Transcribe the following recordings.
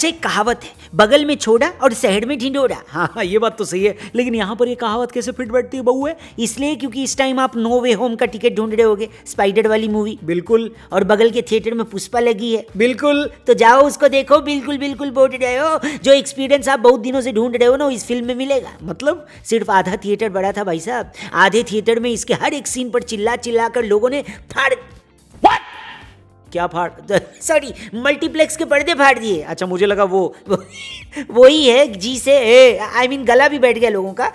अच्छा एक कहावत है बगल में छोड़ा और शहर में ढिंडोरा हाँ हाँ ये बात तो सही है लेकिन यहाँ पर ये कहावत कैसे फिट बैठती है बहू है इसलिए क्योंकि इस टाइम आप नो वे होम का टिकट ढूंढ रहे होगे स्पाइडर वाली मूवी बिल्कुल और बगल के थिएटर में पुष्पा लगी है बिल्कुल तो जाओ उसको देखो बिल्कुल बिल्कुल बोल रहे हो जो एक्सपीरियंस आप बहुत दिनों से ढूंढ रहे हो ना इस फिल्म में मिलेगा मतलब सिर्फ आधा थिएटर बड़ा था भाई साहब आधे थिएटर में इसके हर एक सीन पर चिल्ला चिल्ला कर लोगों ने फाड़ क्या फाड़ सॉरी मल्टीप्लेक्स के पर्दे फाड़ दिए अच्छा मुझे लगा वो वही है जी से आई I मीन mean, गला भी बैठ गया लोगों का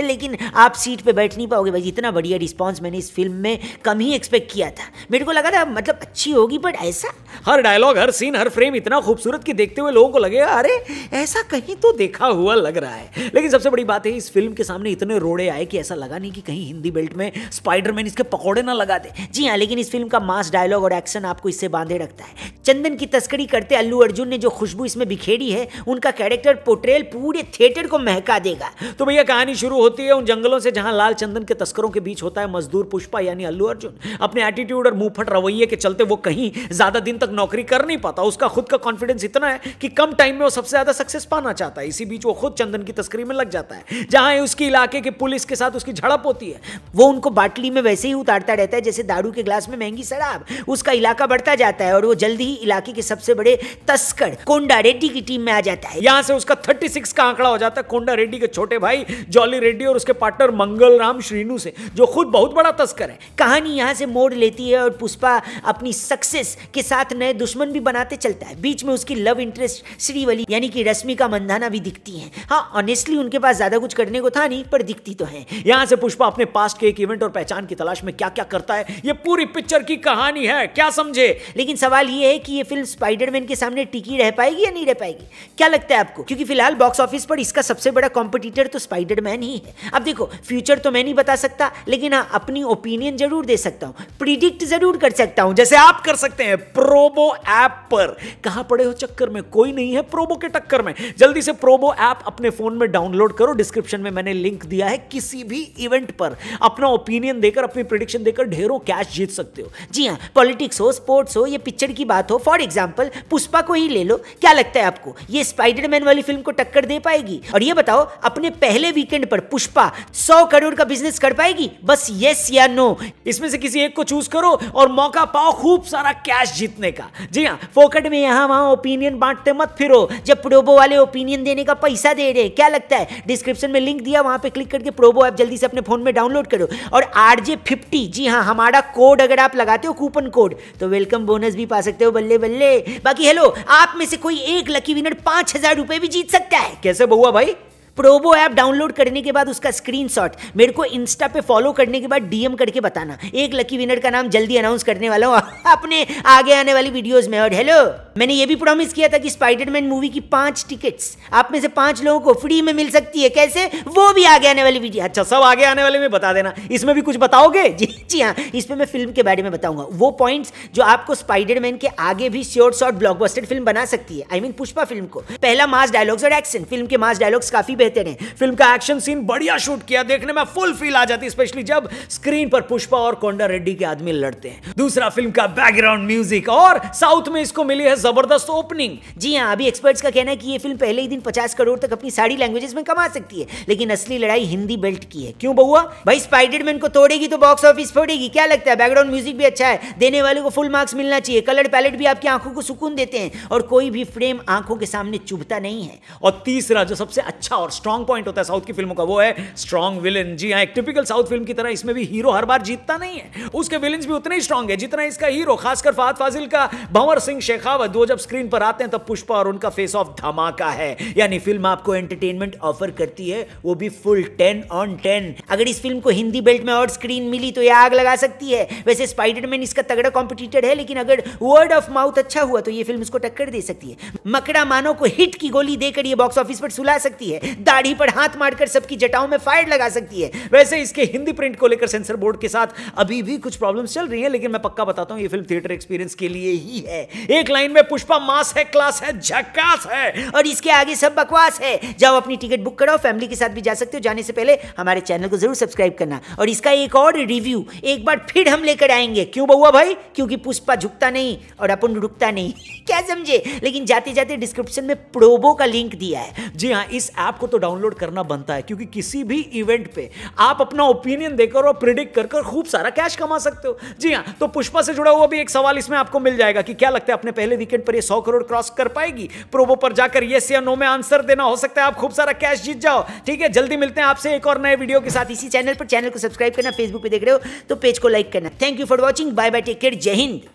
लेकिन आप सीट पे बैठ नहीं पाओगे भाई इतना बढ़िया रिस्पॉन्स मैंने इस फिल्म में कम ही एक्सपेक्ट किया था मेरे को लगा था मतलब अच्छी होगी बट ऐसा हर डायलॉग हर सीन हर फ्रेम इतना खूबसूरत कि देखते हुए लोगों को लगेगा अरे ऐसा कहीं तो देखा हुआ लग रहा है लेकिन सबसे बड़ी बात है इस फिल्म के सामने इतने रोड़े आए कि ऐसा लगा नहीं कि कहीं हिंदी बेल्ट में स्पाइडरमैन इसके पकौड़े ना लगा दे जी हाँ लेकिन इस फिल्म का मास डायलॉग और एक्शन आपको इससे बांधे रखता है चंदन की तस्करी करते अल्लू अर्जुन ने जो खुशबू इसमें बिखेरी है उनका कैरेक्टर पोट्रेल पूरे थिएटर को महका देगा तो भैया कहानी शुरू होती है उन जंगलों से जहां लाल चंदन के तस्करों के बीच होता है मजदूर पुष्पा यानी अल्लू अर्जुन अपने एटीट्यूड और मुंहफट रवैये के चलते वो कहीं ज्यादा दिन तक नौकरी कर नहीं पाता उसका खुद का कॉन्फिडेंस इतना है कि कम टाइम में वो सबसे ज्यादा सक्सेस पाना चाहता है इसी बीच वो खुद चंदन की तस्करी में लग जाता है जहां उसके इलाके के पुलिस के साथ उसकी झड़प होती है वो उनको बाटली में वैसे ही उतारता रहता है जैसे दारू के ग्लास में महंगी शराब उसका इलाका बढ़ता जाता है और वो जल्दी ही इलाके के सबसे बड़े तस्कर कोंडा रेड्डी की टीम में आ जाता है यहां से उसका थर्टी सिक्स का आंकड़ा हो जाता है कोंडा रेड्डी के छोटे भाई जॉली रेड्डी और उसके पार्टनर मंगल राम श्रीनू से जो खुद बहुत बड़ा तस्कर है कहानी यहां से मोड़ लेती है और पुष्पा अपनी सक्सेस के साथ न नए दुश्मन भी बनाते चलता है बीच में उसकी लव इंटरेस्ट श्रीवली यानी कि रश्मि का मंदाना भी दिखती है हाँ ऑनेस्टली उनके पास ज्यादा कुछ करने को था नहीं पर दिखती तो है यहाँ से पुष्पा अपने पास्ट के एक इवेंट और पहचान की तलाश में क्या क्या करता है ये पूरी पिक्चर की कहानी है क्या समझे लेकिन सवाल ये है कि ये फिल्म स्पाइडरमैन के सामने टिकी रह पाएगी या नहीं रह पाएगी क्या लगता है आपको क्योंकि फिलहाल बॉक्स ऑफिस पर इसका सबसे बड़ा कॉम्पिटिटर तो स्पाइडरमैन ही है अब देखो फ्यूचर तो मैं नहीं बता सकता लेकिन हाँ अपनी ओपिनियन जरूर दे सकता हूँ प्रिडिक्ट जरूर कर सकता हूँ जैसे आप कर सकते हैं प्रो प्रोबो ऐप पर कहां पड़े हो चक्कर में कोई नहीं है प्रोबो के टक्कर में जल्दी से प्रोबो ऐप अपने फोन में डाउनलोड करो डिस्क्रिप्शन में मैंने लिंक दिया है किसी भी इवेंट पर अपना ओपिनियन देकर अपनी प्रिडिक्शन देकर ढेरों कैश जीत सकते हो जी हाँ पॉलिटिक्स हो स्पोर्ट्स हो ये पिक्चर की बात हो फॉर एग्जाम्पल पुष्पा को ही ले लो क्या लगता है आपको ये स्पाइडरमैन वाली फिल्म को टक्कर दे पाएगी और ये बताओ अपने पहले वीकेंड पर पुष्पा सौ करोड़ का बिजनेस कर पाएगी बस यस या नो इसमें से किसी एक को चूज करो और मौका पाओ खूब सारा कैश जीतने का जी हाँ फोकट में यहाँ वहाँ ओपिनियन बांटते मत फिरो जब प्रोबो वाले ओपिनियन देने का पैसा दे रहे हैं क्या लगता है डिस्क्रिप्शन में लिंक दिया वहाँ पे क्लिक करके प्रोबो ऐप जल्दी से अपने फोन में डाउनलोड करो और आर जे फिफ्टी जी हाँ हमारा कोड अगर आप लगाते हो कूपन कोड तो वेलकम बोनस भी पा सकते हो बल्ले बल्ले बाकी हेलो आप में से कोई एक लकी विनर पाँच हजार रुपये भी जीत सकता है कैसे बहुआ भाई प्रोबो ऐप डाउनलोड करने के बाद उसका स्क्रीनशॉट मेरे को इंस्टा पे फॉलो करने के बाद डीएम करके बताना एक लकी विनर का नाम जल्दी अनाउंस करने वाला हूँ अपने आगे आने वाली वीडियोस में और हेलो मैंने ये भी प्रॉमिस किया था कि स्पाइडरमैन मूवी की पांच टिकट्स आप में से पांच लोगों को फ्री में मिल सकती है कैसे वो भी आगे आने वाली वीडियो अच्छा सब आगे आने वाले में बता देना इसमें भी कुछ बताओगे जी जी हाँ इसमें मैं फिल्म के बारे में बताऊंगा वो पॉइंट्स जो आपको स्पाइडरमैन के आगे भी श्योर शॉर्ट ब्लॉकबस्टर फिल्म बना सकती है I I mean mean, Pushpa film को पहला मास डायलॉग्स और एक्शन फिल्म के मास डायलॉग्स काफी बेहतरीन है फिल्म का एक्शन सीन बढ़िया शूट किया देखने में फुल फील आ जाती स्पेशली जब स्क्रीन पर पुष्पा और कोंडा रेड्डी के आदमी लड़ते हैं दूसरा फिल्म का बैकग्राउंड म्यूजिक और साउथ में इसको मिली है जबरदस्त ओपनिंग जी हाँ अभी एक्सपर्ट्स का कहना है कि ये फिल्म पहले ही दिन पचास करोड़ तक अपनी सारी लैंग्वेजेस में कमा सकती है लेकिन असली लड़ाई हिंदी बेल्ट की है क्यों बहुआ भाई स्पाइडरमैन को तोड़ेगी तो बॉक्स ऑफिस फोड़ेगी क्या लगता है बैकग्राउंड म्यूजिक भी अच्छा है देने वाले को फुल मार्क्स मिलना चाहिए कलर पैलेट भी आपकी आंखों को सुकून देते हैं और कोई भी फ्रेम आंखों के सामने चुभता नहीं है और तीसरा जो सबसे अच्छा और स्ट्रॉन्ग पॉइंट होता है साउथ की फिल्मों का वो है स्ट्रॉन्ग विलन जी हाँ एक टिपिकल साउथ फिल्म की तरह इसमें भी हीरो हर बार जीतता नहीं है उसके विलन भी उतने ही स्ट्रॉन्ग है जितना इसका हीरो खासकर फहद फाजिल का भंवर सिंह शेखावत वो जब स्क्रीन पर आते हैं तब पुष्पा और उनका फेस ऑफ धमाका है यानी फिल्म आपको एंटरटेनमेंट ऑफर करती है वो भी फुल टेन ऑन टेन अगर इस फिल्म को हिंदी बेल्ट में और स्क्रीन मिली तो यह आग लगा सकती है वैसे स्पाइडरमैन इसका तगड़ा कॉम्पिटिटर है लेकिन अगर वर्ड ऑफ माउथ अच्छा हुआ तो ये फिल्म इसको टक्कर दे सकती है मकड़ा मानो को हिट की गोली देकर ये बॉक्स ऑफिस पर सुला सकती है दाढ़ी पर हाथ मारकर सबकी जटाओं में फायर लगा सकती है वैसे इसके हिंदी प्रिंट को लेकर सेंसर बोर्ड के साथ अभी भी कुछ प्रॉब्लम्स चल रही हैं लेकिन मैं पक्का बताता हूं ये फिल्म थिएटर एक्सपीरियंस के लिए ही है एक लाइन में पुष्पा मास है क्लास है झक्कास है और इसके आगे सब बकवास है जाओ अपनी टिकट बुक कराओ फैमिली के साथ भी जा सकते हो जाने से पहले हमारे चैनल को जरूर सब्सक्राइब करना और इसका एक और रिव्यू एक बार फिर हम लेकर आएंगे क्यों बउआ भाई क्योंकि पुष्पा झुकता नहीं और अपन रुकता नहीं क्या समझे लेकिन जाते जाते डिस्क्रिप्शन में प्रोबो का लिंक दिया है जी हाँ इस ऐप को तो तो डाउनलोड करना बनता है क्योंकि किसी भी इवेंट पे आप अपना ओपिनियन देकर और प्रिडिक्ट कर खूब सारा कैश कमा सकते हो जी हाँ तो पुष्पा से जुड़ा हुआ भी एक सवाल इसमें आपको मिल जाएगा कि क्या लगता है अपने पहले वीकेंड पर ये सौ करोड़ क्रॉस कर पाएगी प्रोबो पर जाकर येस या नो में आंसर देना हो सकता है आप खूब सारा कैश जीत जाओ ठीक है जल्दी मिलते हैं आपसे एक और नए वीडियो के साथ इसी चैनल पर चैनल को सब्सक्राइब करना फेसबुक पर देख रहे हो तो पेज को लाइक करना thank you for watching bye bye take care जय हिंद